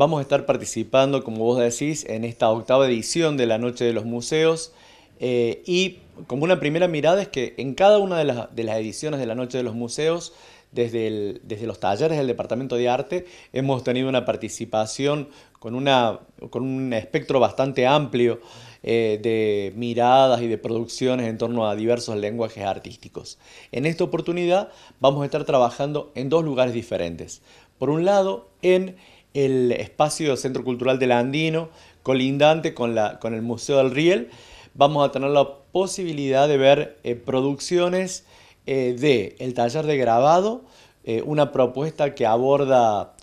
Vamos a estar participando, como vos decís, en esta octava edición de la Noche de los Museos. Eh, y como una primera mirada es que en cada una de las, ediciones de la Noche de los Museos, desde, los talleres del Departamento de Arte, hemos tenido una participación con, un espectro bastante amplio eh, de miradas y de producciones en torno a diversos lenguajes artísticos. En esta oportunidad vamos a estar trabajando en dos lugares diferentes. Por un lado, en el espacio Centro Cultural del Andino, colindante con, la, con el Museo del Riel, vamos a tener la posibilidad de ver eh, producciones eh, de el taller de grabado, eh, una propuesta que aborda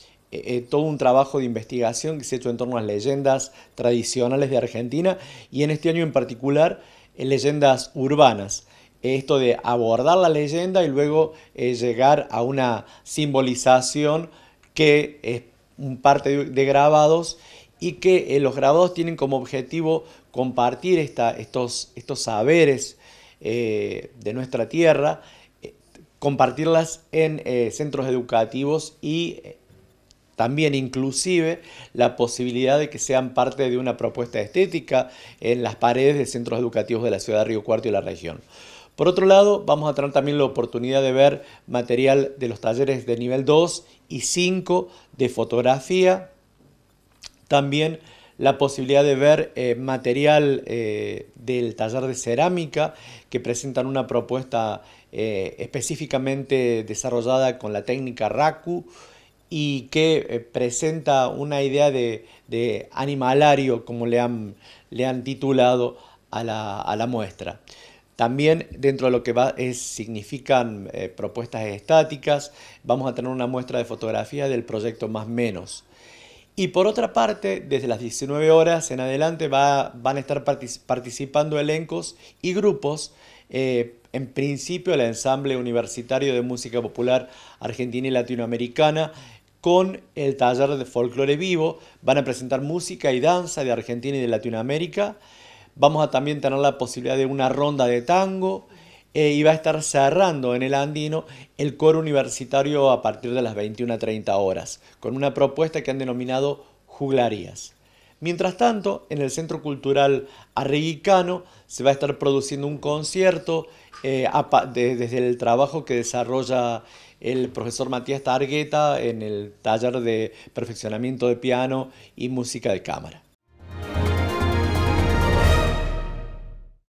todo un trabajo de investigación que se ha hecho en torno a las leyendas tradicionales de Argentina y en este año en particular leyendas urbanas. Esto de abordar la leyenda y luego llegar a una simbolización que es parte de, grabados y que eh, los grabados tienen como objetivo compartir estos, saberes eh, de nuestra tierra, eh, compartirlas en centros educativos y también inclusive la posibilidad de que sean parte de una propuesta estética en las paredes de centros educativos de la ciudad de Río Cuarto y la región. Por otro lado, vamos a tener también la oportunidad de ver material de los talleres de nivel 2 y 5 de fotografía. También la posibilidad de ver eh, material eh, del taller de cerámica que presentan una propuesta eh, específicamente desarrollada con la técnica Raku y que presenta una idea de, animalario, como le han, titulado a la muestra. También dentro de lo que va significan eh, propuestas estáticas, vamos a tener una muestra de fotografía del proyecto más menos. Y por otra parte, desde las 19 horas en adelante van a estar participando elencos y grupos. Eh, en principio, el ensamble universitario de música popular argentina y latinoamericana con el taller de folclore vivo. Van a presentar música y danza de Argentina y de Latinoamérica. Vamos a también tener la posibilidad de una ronda de tango eh, y va a estar cerrando en el Andino el coro universitario a partir de las 21.30 horas, con una propuesta que han denominado juglarías. Mientras tanto, en el Centro Cultural arriicano se va a estar produciendo un concierto eh, desde el trabajo que desarrolla el profesor Matías Targueta en el taller de perfeccionamiento de piano y música de cámara.